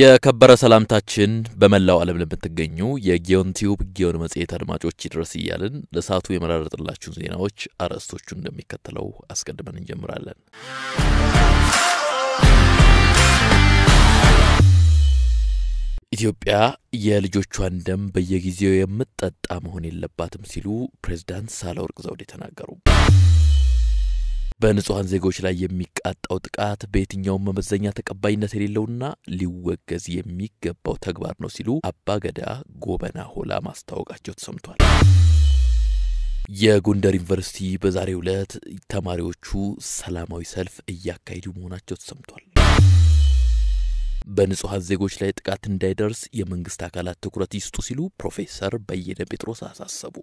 የከበረ ሰላምታችን በመላው ዓለም ለምትገኙ የጊዮን ቲዩብ ጊዮን መጽሔት አድማጮች ይድረስ እያልን ለሰዓቱ የመራረጥላችሁን ዜናዎች አርዕስቶቹ እንደሚከተለው አስቀድመን እንጀምራለን። ኢትዮጵያ የልጆቿን ደም በየጊዜው የምትጠጣ መሆን የለባትም ሲሉ ፕሬዝዳንት ሳህለወርቅ ዘውዴ ተናገሩ። በንጹሐን ዜጎች ላይ የሚቃጣው ጥቃት በየትኛውም መመዘኛ ተቀባይነት የሌለውና ሊወገዝ የሚገባው ተግባር ነው ሲሉ አባገዳ ጎበና ሆላ ማስታወቃቸው ተሰምቷል። የጎንደር ዩኒቨርሲቲ በዛሬው ዕለት ተማሪዎቹ ሰላማዊ ሰልፍ እያካሄዱ መሆናቸው ተሰምቷል። በንጹሐን ዜጎች ላይ ጥቃት እንዳይደርስ የመንግስት አካላት ትኩረት ይስጡ ሲሉ ፕሮፌሰር በየነ ጴጥሮስ አሳሰቡ።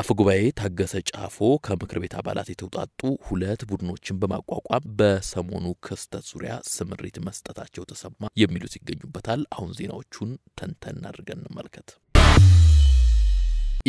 አፈ ጉባኤ ታገሰ ጫፎ ከምክር ቤት አባላት የተውጣጡ ሁለት ቡድኖችን በማቋቋም በሰሞኑ ክስተት ዙሪያ ስምሪት መስጠታቸው ተሰማ የሚሉት ይገኙበታል። አሁን ዜናዎቹን ተንተን አድርገን እንመልከት።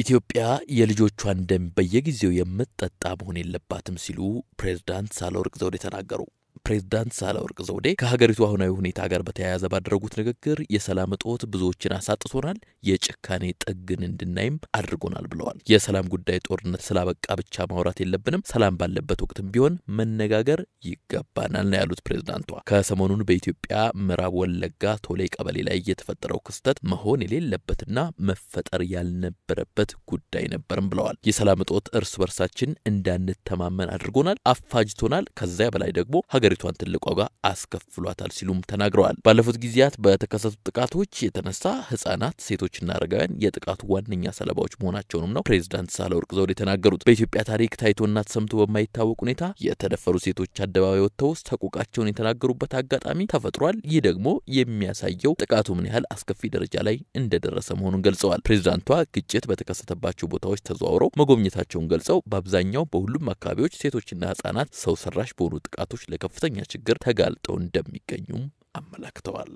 ኢትዮጵያ የልጆቿን ደም በየጊዜው የምትጠጣ መሆን የለባትም ሲሉ ፕሬዝዳንት ሳህለወርቅ ዘውዴ ተናገሩ። ፕሬዝዳንት ሳህለወርቅ ዘውዴ ከሀገሪቱ አሁናዊ ሁኔታ ጋር በተያያዘ ባደረጉት ንግግር የሰላም እጦት ብዙዎችን አሳጥቶናል፣ የጭካኔ ጥግን እንድናይም አድርጎናል ብለዋል። የሰላም ጉዳይ ጦርነት ስላበቃ ብቻ ማውራት የለብንም፣ ሰላም ባለበት ወቅትም ቢሆን መነጋገር ይገባናል ነው ያሉት ፕሬዝዳንቷ። ከሰሞኑን በኢትዮጵያ ምዕራብ ወለጋ ቶሌ ቀበሌ ላይ የተፈጠረው ክስተት መሆን የሌለበትና መፈጠር ያልነበረበት ጉዳይ ነበርም ብለዋል። የሰላም እጦት እርስ በርሳችን እንዳንተማመን አድርጎናል፣ አፋጅቶናል። ከዚያ በላይ ደግሞ ሀገር የሀገሪቷን ትልቅ ዋጋ አስከፍሏታል ሲሉም ተናግረዋል። ባለፉት ጊዜያት በተከሰቱ ጥቃቶች የተነሳ ህጻናት፣ ሴቶችና አረጋውያን የጥቃቱ ዋነኛ ሰለባዎች መሆናቸውንም ነው ፕሬዚዳንት ሳህለወርቅ ዘውዴ የተናገሩት። በኢትዮጵያ ታሪክ ታይቶና ተሰምቶ በማይታወቅ ሁኔታ የተደፈሩ ሴቶች አደባባይ ወጥተው ተቁቃቸውን የተናገሩበት አጋጣሚ ተፈጥሯል። ይህ ደግሞ የሚያሳየው ጥቃቱ ምን ያህል አስከፊ ደረጃ ላይ እንደደረሰ መሆኑን ገልጸዋል። ፕሬዚዳንቷ ግጭት በተከሰተባቸው ቦታዎች ተዘዋውረው መጎብኘታቸውን ገልጸው በአብዛኛው በሁሉም አካባቢዎች ሴቶችና ህጻናት ሰው ሰራሽ በሆኑ ጥቃቶች ለከፍ ከፍተኛ ችግር ተጋልጠው እንደሚገኙም አመላክተዋል።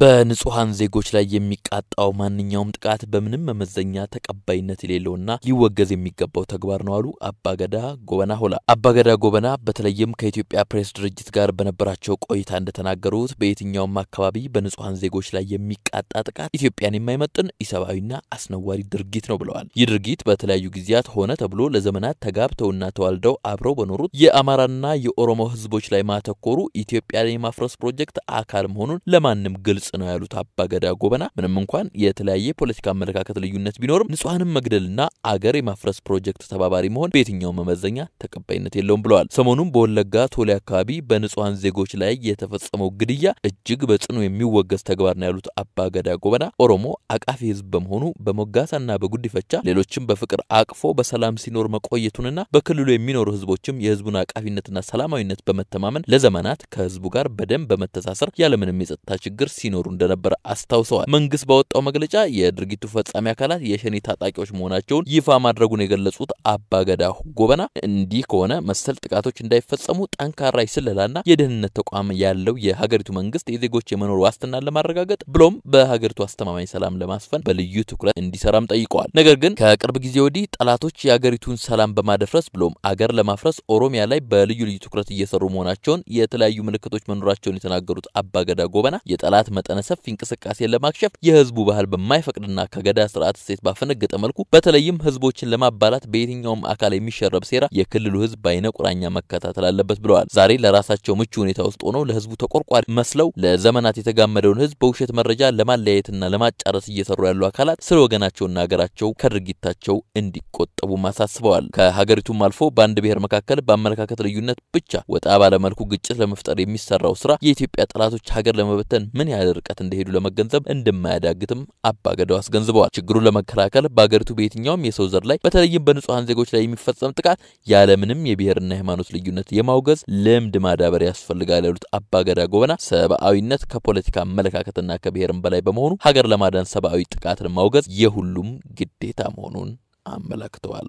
በንጹሐን ዜጎች ላይ የሚቃጣው ማንኛውም ጥቃት በምንም መመዘኛ ተቀባይነት የሌለውና ሊወገዝ የሚገባው ተግባር ነው አሉ አባገዳ ጎበና ሆላ። አባገዳ ጎበና በተለይም ከኢትዮጵያ ፕሬስ ድርጅት ጋር በነበራቸው ቆይታ እንደተናገሩት በየትኛውም አካባቢ በንጹሐን ዜጎች ላይ የሚቃጣ ጥቃት ኢትዮጵያን የማይመጥን ኢሰብአዊና አስነዋሪ ድርጊት ነው ብለዋል። ይህ ድርጊት በተለያዩ ጊዜያት ሆነ ተብሎ ለዘመናት ተጋብተውና ተዋልደው አብረው በኖሩት የአማራና የኦሮሞ ህዝቦች ላይ ማተኮሩ ኢትዮጵያን የማፍረስ ፕሮጀክት አካል መሆኑን ለማንም ግ ግልጽ ነው ያሉት አባገዳ ጎበና ምንም እንኳን የተለያየ የፖለቲካ አመለካከት ልዩነት ቢኖርም ንጹሐንን መግደልና አገር የማፍረስ ፕሮጀክት ተባባሪ መሆን በየትኛው መመዘኛ ተቀባይነት የለውም ብለዋል። ሰሞኑም በወለጋ ቶሌ አካባቢ በንጹሐን ዜጎች ላይ የተፈጸመው ግድያ እጅግ በጽኑ የሚወገዝ ተግባር ነው ያሉት አባገዳ ጎበና ኦሮሞ አቃፊ ህዝብ በመሆኑ በሞጋሳና በጉዲፈቻ ሌሎችም በፍቅር አቅፎ በሰላም ሲኖር መቆየቱንና በክልሉ የሚኖሩ ህዝቦችም የህዝቡን አቃፊነትና ሰላማዊነት በመተማመን ለዘመናት ከህዝቡ ጋር በደንብ በመተሳሰር ያለምንም የጸጥታ ችግር ሲኖሩ እንደነበር አስታውሰዋል። መንግስት ባወጣው መግለጫ የድርጊቱ ፈጻሚ አካላት የሸኔ ታጣቂዎች መሆናቸውን ይፋ ማድረጉን የገለጹት አባገዳ ጎበና እንዲህ ከሆነ መሰል ጥቃቶች እንዳይፈጸሙ ጠንካራ ስለላና የደህንነት ተቋም ያለው የሀገሪቱ መንግስት የዜጎች የመኖር ዋስትናን ለማረጋገጥ ብሎም በሀገሪቱ አስተማማኝ ሰላም ለማስፈን በልዩ ትኩረት እንዲሰራም ጠይቀዋል። ነገር ግን ከቅርብ ጊዜ ወዲህ ጠላቶች የሀገሪቱን ሰላም በማደፍረስ ብሎም አገር ለማፍረስ ኦሮሚያ ላይ በልዩ ልዩ ትኩረት እየሰሩ መሆናቸውን የተለያዩ ምልክቶች መኖራቸውን የተናገሩት አባገዳ ጎበና የጠላት መጠነ ሰፊ እንቅስቃሴ ለማክሸፍ የህዝቡ ባህል በማይፈቅድና ከገዳ ስርዓት እሴት ባፈነገጠ መልኩ በተለይም ህዝቦችን ለማባላት በየትኛውም አካል የሚሸረብ ሴራ የክልሉ ህዝብ በአይነ ቁራኛ መከታተል አለበት ብለዋል። ዛሬ ለራሳቸው ምቹ ሁኔታ ውስጥ ሆነው ለህዝቡ ተቆርቋሪ መስለው ለዘመናት የተጋመደውን ህዝብ በውሸት መረጃ ለማለያየትና ለማጫረስ እየሰሩ ያሉ አካላት ስለ ወገናቸውና ሀገራቸው ከድርጊታቸው እንዲቆጠቡ አሳስበዋል። ከሀገሪቱም አልፎ በአንድ ብሔር መካከል በአመለካከት ልዩነት ብቻ ወጣ ባለመልኩ ግጭት ለመፍጠር የሚሰራው ስራ የኢትዮጵያ ጠላቶች ሀገር ለመበተን ምን ያህል ያህል ርቀት እንደሄዱ ለመገንዘብ እንደማያዳግትም አባገዳው አስገንዝበዋል። ችግሩን ለመከላከል በአገሪቱ በየትኛውም የሰው ዘር ላይ በተለይም በንጹሐን ዜጎች ላይ የሚፈጸም ጥቃት ያለምንም የብሔርና የሃይማኖት ልዩነት የማውገዝ ልምድ ማዳበር ያስፈልጋል ያሉት አባገዳ ጎበና ሰብአዊነት ከፖለቲካ አመለካከትና ከብሔርም በላይ በመሆኑ ሀገር ለማዳን ሰብአዊ ጥቃትን ማውገዝ የሁሉም ግዴታ መሆኑን አመላክተዋል።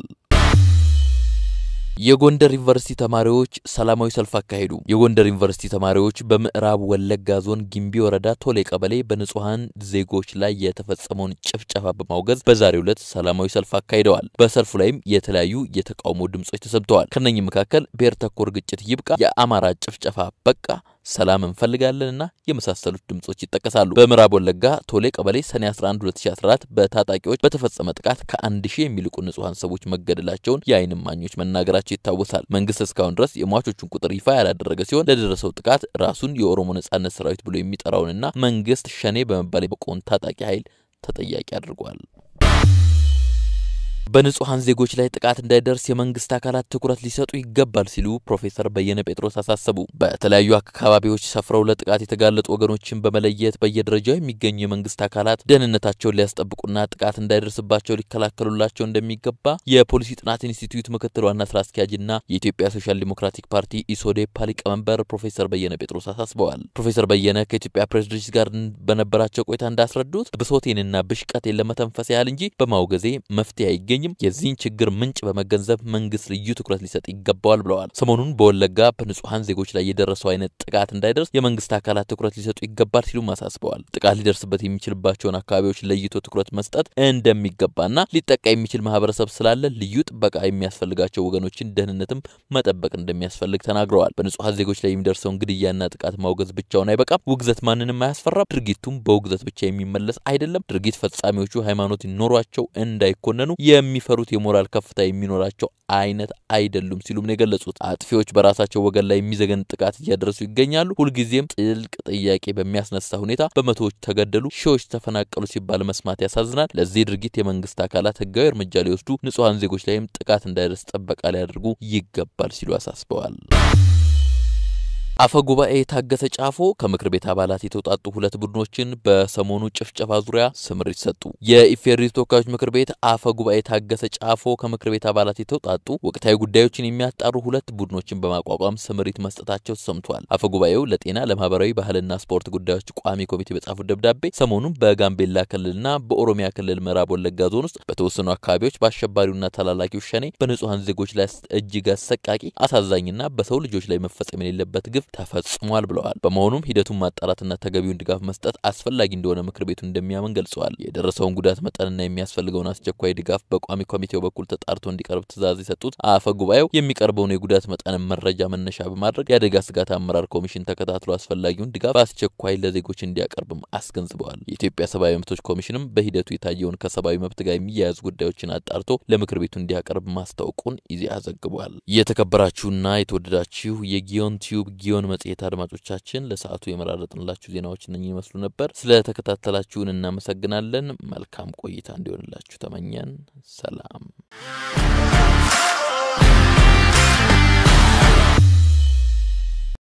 የጎንደር ዩኒቨርሲቲ ተማሪዎች ሰላማዊ ሰልፍ አካሄዱ። የጎንደር ዩኒቨርሲቲ ተማሪዎች በምዕራብ ወለጋ ዞን ጊምቢ ወረዳ ቶሌ ቀበሌ በንጹሐን ዜጎች ላይ የተፈጸመውን ጭፍጨፋ በማውገዝ በዛሬው ዕለት ሰላማዊ ሰልፍ አካሂደዋል። በሰልፉ ላይም የተለያዩ የተቃውሞ ድምጾች ተሰምተዋል። ከነኚህ መካከል ብሔር ተኮር ግጭት ይብቃ፣ የአማራ ጭፍጨፋ በቃ ሰላም እንፈልጋለንና የመሳሰሉት ድምጾች ይጠቀሳሉ። በምዕራብ ወለጋ ቶሌ ቀበሌ ሰኔ 11 2014 በታጣቂዎች በተፈጸመ ጥቃት ከ1000 የሚልቁ ንጹሐን ሰዎች መገደላቸውን የአይን እማኞች መናገራቸው ይታወሳል። መንግስት እስካሁን ድረስ የሟቾቹን ቁጥር ይፋ ያላደረገ ሲሆን ለደረሰው ጥቃት ራሱን የኦሮሞ ነጻነት ሰራዊት ብሎ የሚጠራውንና መንግስት ሸኔ በመባል የቆን ታጣቂ ኃይል ተጠያቂ አድርጓል። በንጹሐን ዜጎች ላይ ጥቃት እንዳይደርስ የመንግስት አካላት ትኩረት ሊሰጡ ይገባል ሲሉ ፕሮፌሰር በየነ ጴጥሮስ አሳሰቡ። በተለያዩ አካባቢዎች ሰፍረው ለጥቃት የተጋለጡ ወገኖችን በመለየት በየደረጃው የሚገኙ የመንግስት አካላት ደህንነታቸውን ሊያስጠብቁና ጥቃት እንዳይደርስባቸው ሊከላከሉላቸው እንደሚገባ የፖሊሲ ጥናት ኢንስቲትዩት ምክትል ዋና ስራ አስኪያጅና የኢትዮጵያ ሶሻል ዲሞክራቲክ ፓርቲ ኢሶዴፓ ሊቀመንበር ፕሮፌሰር በየነ ጴጥሮስ አሳስበዋል። ፕሮፌሰር በየነ ከኢትዮጵያ ፕሬስ ድርጅት ጋር በነበራቸው ቆይታ እንዳስረዱት ብሶቴንና ብሽቀቴን ለመተንፈስ ያህል እንጂ በማውገዜ መፍትሄ አይገኝ ቢገኝም የዚህን ችግር ምንጭ በመገንዘብ መንግስት ልዩ ትኩረት ሊሰጥ ይገባዋል ብለዋል። ሰሞኑን በወለጋ በንጹሐን ዜጎች ላይ የደረሰው አይነት ጥቃት እንዳይደርስ የመንግስት አካላት ትኩረት ሊሰጡ ይገባል ሲሉም አሳስበዋል። ጥቃት ሊደርስበት የሚችልባቸውን አካባቢዎች ለይቶ ትኩረት መስጠት እንደሚገባና ሊጠቃ የሚችል ማህበረሰብ ስላለ ልዩ ጥበቃ የሚያስፈልጋቸው ወገኖችን ደህንነትም መጠበቅ እንደሚያስፈልግ ተናግረዋል። በንጹሐን ዜጎች ላይ የሚደርሰውን ግድያና ጥቃት ማውገዝ ብቻውን አይበቃም። ውግዘት ማንንም አያስፈራም። ድርጊቱም በውግዘት ብቻ የሚመለስ አይደለም። ድርጊት ፈጻሚዎቹ ሃይማኖት ይኖሯቸው እንዳይኮነኑ የሚፈሩት የሞራል ከፍታ የሚኖራቸው አይነት አይደሉም ሲሉም ነው የገለጹት። አጥፊዎች በራሳቸው ወገን ላይ የሚዘገን ጥቃት እያደረሱ ይገኛሉ። ሁልጊዜም ጥልቅ ጥያቄ በሚያስነሳ ሁኔታ በመቶዎች ተገደሉ፣ ሺዎች ተፈናቀሉ ሲባል መስማት ያሳዝናል። ለዚህ ድርጊት የመንግስት አካላት ህጋዊ እርምጃ ሊወስዱ፣ ንጹሐን ዜጎች ላይም ጥቃት እንዳይደርስ ጥበቃ ሊያደርጉ ይገባል ሲሉ አሳስበዋል። አፈ ጉባኤ የታገሰ ጫፎ ከምክር ቤት አባላት የተውጣጡ ሁለት ቡድኖችን በሰሞኑ ጭፍጨፋ ዙሪያ ስምሪት ሰጡ። የኢፌሪ ተወካዮች ምክር ቤት አፈ ጉባኤ የታገሰ ጫፎ ከምክር ቤት አባላት የተውጣጡ ወቅታዊ ጉዳዮችን የሚያጣሩ ሁለት ቡድኖችን በማቋቋም ስምሪት መስጠታቸው ተሰምቷል። አፈ ጉባኤው ለጤና፣ ለማህበራዊ ባህልና ስፖርት ጉዳዮች ቋሚ ኮሚቴ በጻፉት ደብዳቤ ሰሞኑን በጋምቤላ ክልልና በኦሮሚያ ክልል ምዕራብ ወለጋ ዞን ውስጥ በተወሰኑ አካባቢዎች በአሸባሪውና ተላላኪው ሸኔ በንጹሐን ዜጎች ላይ እጅግ አሰቃቂ አሳዛኝና በሰው ልጆች ላይ መፈጸም የሌለበት ግፍ ተፈጽሟል ብለዋል። በመሆኑም ሂደቱን ማጣራትና ተገቢውን ድጋፍ መስጠት አስፈላጊ እንደሆነ ምክር ቤቱ እንደሚያምን ገልጸዋል። የደረሰውን ጉዳት መጠንና የሚያስፈልገውን አስቸኳይ ድጋፍ በቋሚ ኮሚቴው በኩል ተጣርቶ እንዲቀርብ ትዕዛዝ የሰጡት አፈ ጉባኤው የሚቀርበውን የጉዳት መጠንን መረጃ መነሻ በማድረግ የአደጋ ስጋት አመራር ኮሚሽን ተከታትሎ አስፈላጊውን ድጋፍ በአስቸኳይ ለዜጎች እንዲያቀርብም አስገንዝበዋል። የኢትዮጵያ ሰብአዊ መብቶች ኮሚሽንም በሂደቱ የታየውን ከሰብአዊ መብት ጋር የሚያያዙ ጉዳዮችን አጣርቶ ለምክር ቤቱ እንዲያቀርብ ማስታወቁን ኢዜአ ዘግቧል። የተከበራችሁና የተወደዳችሁ የጊዮን ቲዩብ የጊዮን መጽሔት አድማጮቻችን ለሰዓቱ የመራረጥንላችሁ ዜናዎች እነኚህ ይመስሉ ነበር። ስለተከታተላችሁን እናመሰግናለን። መልካም ቆይታ እንዲሆንላችሁ ተመኘን። ሰላም።